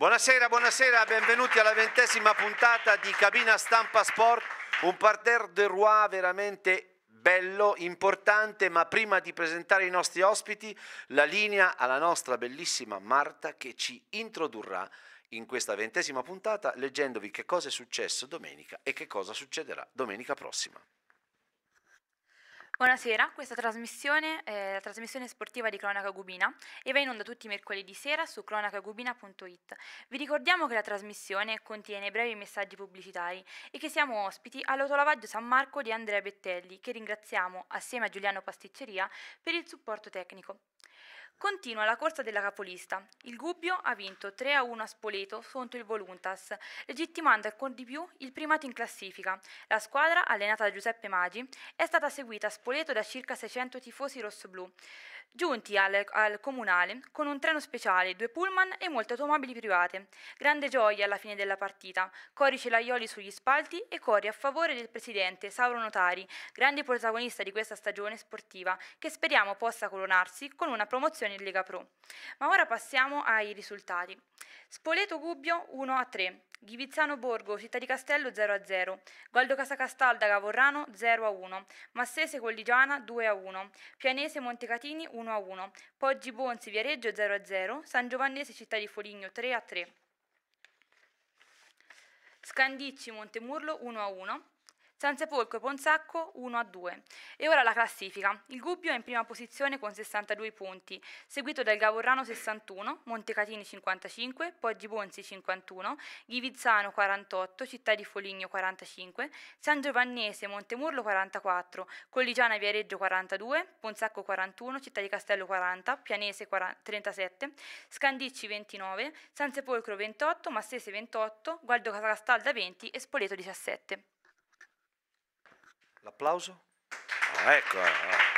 Buonasera, buonasera, benvenuti alla ventesima puntata di Cabina Stampa Sport, un parterre de roi veramente bello, importante, ma prima di presentare i nostri ospiti, la linea alla nostra bellissima Marta che ci introdurrà in questa ventesima puntata leggendovi che cosa è successo domenica e che cosa succederà domenica prossima. Buonasera, questa trasmissione è eh, la trasmissione sportiva di Cronaca Gubina e va in onda tutti i mercoledì sera su cronacagubina.it. Vi ricordiamo che la trasmissione contiene brevi messaggi pubblicitari e che siamo ospiti all'autolavaggio San Marco di Andrea Bettelli, che ringraziamo assieme a Giuliano Pasticceria per il supporto tecnico. Continua la corsa della capolista. Il Gubbio ha vinto 3-1 a a Spoleto contro il Voluntas, legittimando ancora di più il primato in classifica. La squadra, allenata da Giuseppe Magi, è stata seguita a Spoleto da circa 600 tifosi rossoblù giunti al, al, comunale con un treno speciale, due pullman e molte automobili private. Grande gioia alla fine della partita, cori celaioli sugli spalti e cori a favore del presidente Sauro Notari, grande protagonista di questa stagione sportiva, che speriamo possa colonarsi con una promozione in Lega Pro. Ma ora passiamo ai risultati. Spoleto Gubbio 1 a 3, Ghivizzano Borgo, Città di Castello 0 a 0, Gualdo Casacastalda Gavorrano 0 a 1, Massese Colligiana 2 a 1, Pianese Montecatini 1 1-1, a Poggi Bonzi Viareggio 0-0, San Giovannese Città di Foligno 3-3. a Scandicci Montemurlo 1-1, a Sansepolcro e Ponzacco 1 a 2. E ora la classifica. Il Gubbio è in prima posizione con 62 punti, seguito dal Gavorrano 61, Montecatini 55, Poggi Bonzi 51, Ghivizzano 48, Città di Foligno 45, San Giovannese Montemurlo 44, Colligiana Viareggio 42, Ponzacco 41, Città di Castello 40, Pianese 37, Scandicci 29, Sansepolcro 28, Massese 28, Gualdo Castalda 20 e Spoleto 17. L'applauso? Ah, ecco. Eh, eh.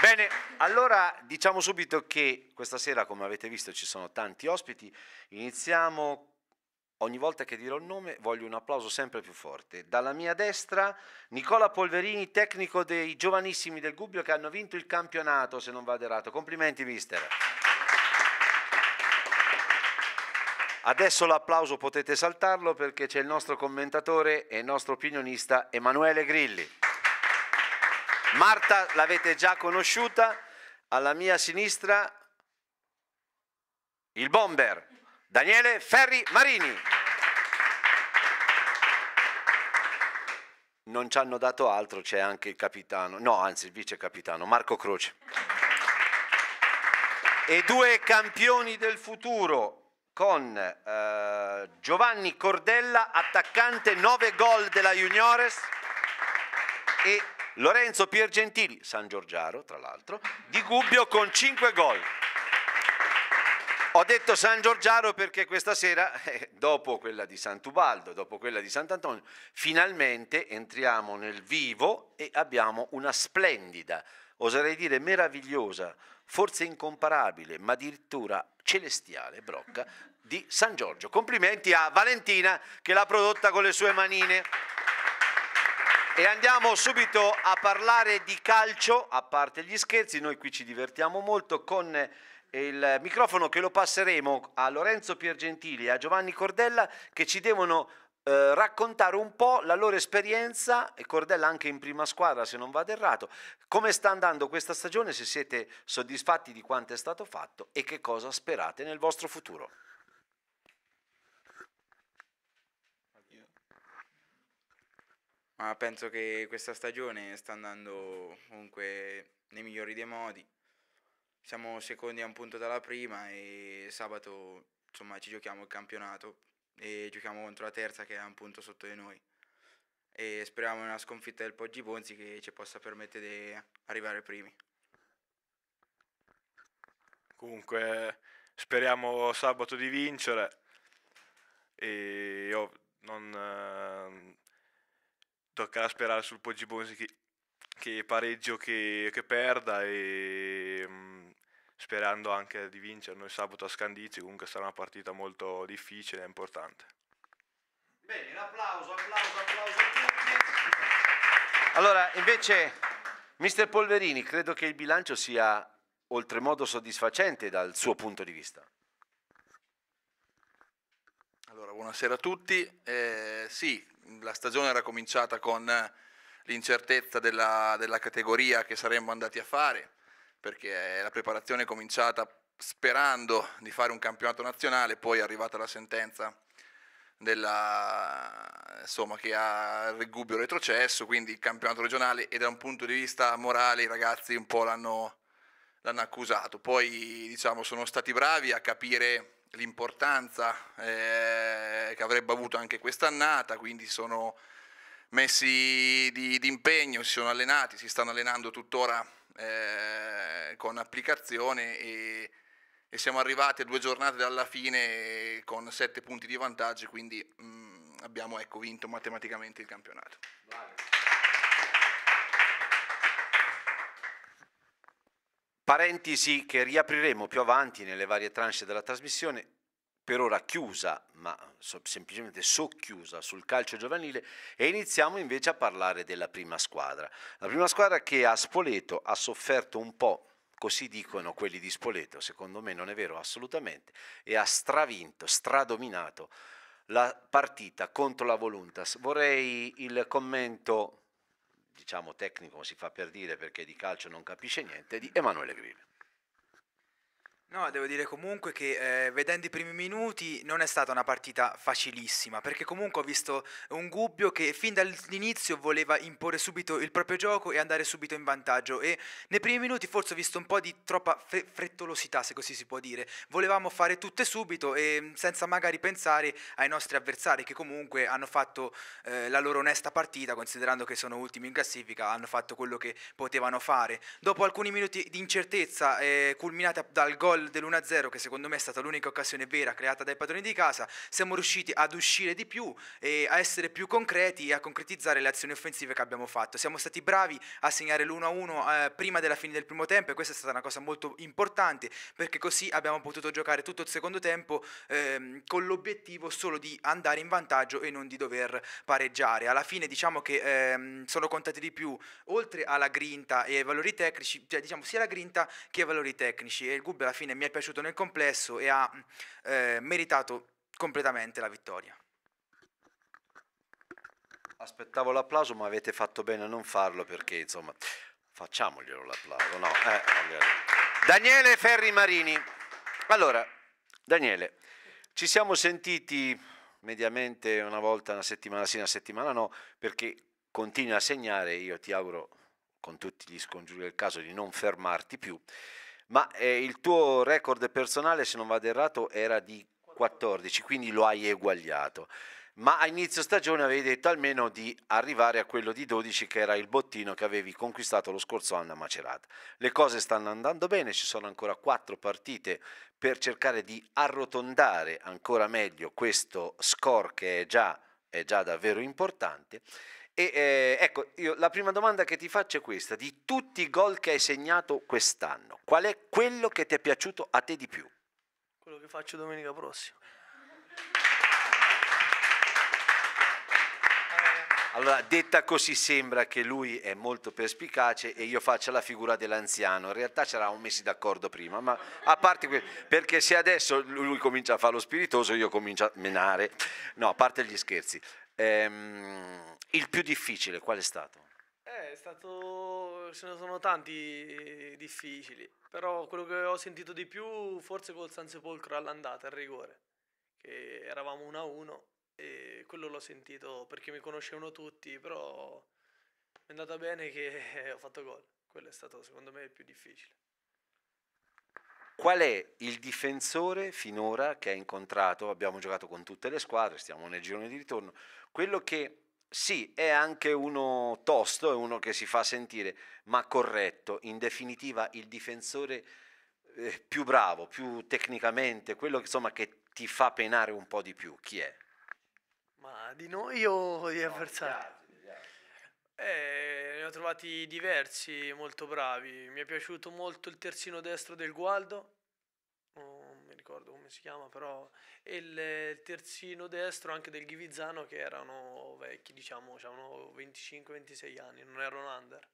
Bene, allora diciamo subito che questa sera, come avete visto, ci sono tanti ospiti. Iniziamo Ogni volta che dirò il nome voglio un applauso sempre più forte. Dalla mia destra Nicola Polverini, tecnico dei giovanissimi del Gubbio che hanno vinto il campionato, se non vado errato. Complimenti mister. Adesso l'applauso potete saltarlo perché c'è il nostro commentatore e il nostro opinionista Emanuele Grilli. Marta l'avete già conosciuta, alla mia sinistra il bomber Daniele Ferri Marini. Non ci hanno dato altro, c'è anche il capitano, no anzi il vice capitano Marco Croce. E due campioni del futuro, con eh, Giovanni Cordella, attaccante 9 gol della Juniores e Lorenzo Piergentili, San Giorgiaro tra l'altro, di Gubbio con 5 gol. Ho detto San Giorgiaro perché questa sera, eh, dopo quella di Santubaldo, dopo quella di Sant'Antonio, finalmente entriamo nel vivo e abbiamo una splendida oserei dire meravigliosa, forse incomparabile, ma addirittura celestiale brocca di San Giorgio. Complimenti a Valentina che l'ha prodotta con le sue manine. E andiamo subito a parlare di calcio, a parte gli scherzi, noi qui ci divertiamo molto con eh, il microfono che lo passeremo a Lorenzo Piergentili e a Giovanni Cordella che ci devono eh, raccontare un po' la loro esperienza e Cordella anche in prima squadra se non vado errato, come sta andando questa stagione, se siete soddisfatti di quanto è stato fatto e che cosa sperate nel vostro futuro. Ma penso che questa stagione sta andando comunque nei migliori dei modi. Siamo secondi a un punto dalla prima e sabato insomma, ci giochiamo il campionato e giochiamo contro la terza che è un punto sotto di noi. E speriamo una sconfitta del Poggi Bonzi che ci possa permettere di arrivare primi. Comunque speriamo sabato di vincere e io non eh, toccherà sperare sul Poggi Bonzi che, che pareggio che, che perda e mh, mm, sperando anche di vincere noi sabato a Scandizi, comunque sarà una partita molto difficile e importante. Bene, un applauso, applauso, applauso a tutti. Allora, invece, mister Polverini, credo che il bilancio sia oltremodo soddisfacente dal suo punto di vista. Allora, buonasera a tutti. Eh, sì, la stagione era cominciata con l'incertezza della, della categoria che saremmo andati a fare perché la preparazione è cominciata sperando di fare un campionato nazionale, poi è arrivata la sentenza della, insomma, che ha il gubbio retrocesso, quindi il campionato regionale e da un punto di vista morale i ragazzi un po' l'hanno, accusato. Poi diciamo, sono stati bravi a capire l'importanza eh, che avrebbe avuto anche quest'annata, quindi sono messi di, di impegno, si sono allenati, si stanno allenando tuttora eh, con applicazione e, e, siamo arrivati a due giornate dalla fine con sette punti di vantaggio, quindi mh, mm, abbiamo ecco, vinto matematicamente il campionato. Vale. Parentesi che riapriremo più avanti nelle varie tranche della trasmissione, per ora chiusa, ma semplicemente socchiusa sul calcio giovanile e iniziamo invece a parlare della prima squadra. La prima squadra che a Spoleto ha sofferto un po', così dicono quelli di Spoleto, secondo me non è vero assolutamente, e ha stravinto, stradominato la partita contro la Voluntas. Vorrei il commento, diciamo tecnico, si fa per dire perché di calcio non capisce niente, di Emanuele Grive. No, devo dire comunque che eh, vedendo i primi minuti non è stata una partita facilissima, perché comunque ho visto un Gubbio che fin dall'inizio voleva imporre subito il proprio gioco e andare subito in vantaggio e nei primi minuti forse ho visto un po' di troppa fre- frettolosità, se così si può dire. Volevamo fare tutte subito e mm, senza magari pensare ai nostri avversari che comunque hanno fatto eh, la loro onesta partita, considerando che sono ultimi in classifica, hanno fatto quello che potevano fare. Dopo alcuni minuti di incertezza eh, culminata dal gol gol dell'1-0 che secondo me è stata l'unica occasione vera creata dai padroni di casa, siamo riusciti ad uscire di più e a essere più concreti e a concretizzare le azioni offensive che abbiamo fatto. Siamo stati bravi a segnare l'1-1 eh, prima della fine del primo tempo e questa è stata una cosa molto importante perché così abbiamo potuto giocare tutto il secondo tempo ehm, con l'obiettivo solo di andare in vantaggio e non di dover pareggiare. Alla fine diciamo che ehm, sono contati di più oltre alla grinta e ai valori tecnici, cioè diciamo sia la grinta che ai valori tecnici e il Gub alla fine fine mi è piaciuto nel complesso e ha eh, meritato completamente la vittoria. Aspettavo l'applauso, ma avete fatto bene a non farlo perché, insomma, facciamoglielo l'applauso. No, eh, Daniele Ferri Marini. Allora, Daniele, ci siamo sentiti mediamente una volta, una settimana sì, una settimana no, perché continui a segnare, io ti auguro con tutti gli scongiuri del caso di non fermarti più. Ma eh, il tuo record personale, se non vado errato, era di 14, quindi lo hai eguagliato. Ma a inizio stagione avevi detto almeno di arrivare a quello di 12, che era il bottino che avevi conquistato lo scorso anno a Macerata. Le cose stanno andando bene, ci sono ancora quattro partite per cercare di arrotondare ancora meglio questo score che è già, è già davvero importante e eh, ecco, io, la prima domanda che ti faccio è questa, di tutti i gol che hai segnato quest'anno, qual è quello che ti è piaciuto a te di più? Quello che faccio domenica prossima. Allora, detta così sembra che lui è molto perspicace e io faccia la figura dell'anziano. In realtà ci eravamo messi d'accordo prima, ma a parte que- perché se adesso lui comincia a fare lo spiritoso, io comincio a menare. No, a parte gli scherzi. Ehm, il più difficile qual è stato? Eh, è stato, ce ne sono tanti difficili, però quello che ho sentito di più forse col San Sepolcro all'andata, al rigore, che eravamo 1-1 e quello l'ho sentito perché mi conoscevano tutti, però è andata bene che ho fatto gol, quello è stato secondo me il più difficile. Qual è il difensore finora che ha incontrato? Abbiamo giocato con tutte le squadre, stiamo nel girone di ritorno. Quello che sì, è anche uno tosto, è uno che si fa sentire, ma corretto. In definitiva, il difensore eh, più bravo, più tecnicamente, quello insomma, che ti fa penare un po' di più, chi è? Ma di noi o di avversari? eh, ho trovati diversi, molto bravi. Mi è piaciuto molto il terzino destro del Gualdo, non mi ricordo come si chiama, però, e il terzino destro anche del Ghivizzano, che erano vecchi, diciamo, avevano 25-26 anni, non erano under.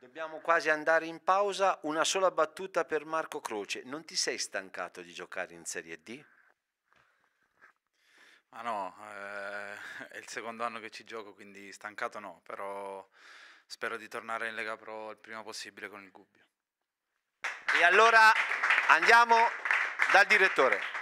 Dobbiamo quasi andare in pausa. Una sola battuta per Marco Croce. Non ti sei stancato di giocare in Serie D? Ma ah, no, eh, è il secondo anno che ci gioco, quindi stancato no, però spero di tornare in Lega Pro il prima possibile con il Gubbio. E allora andiamo dal direttore.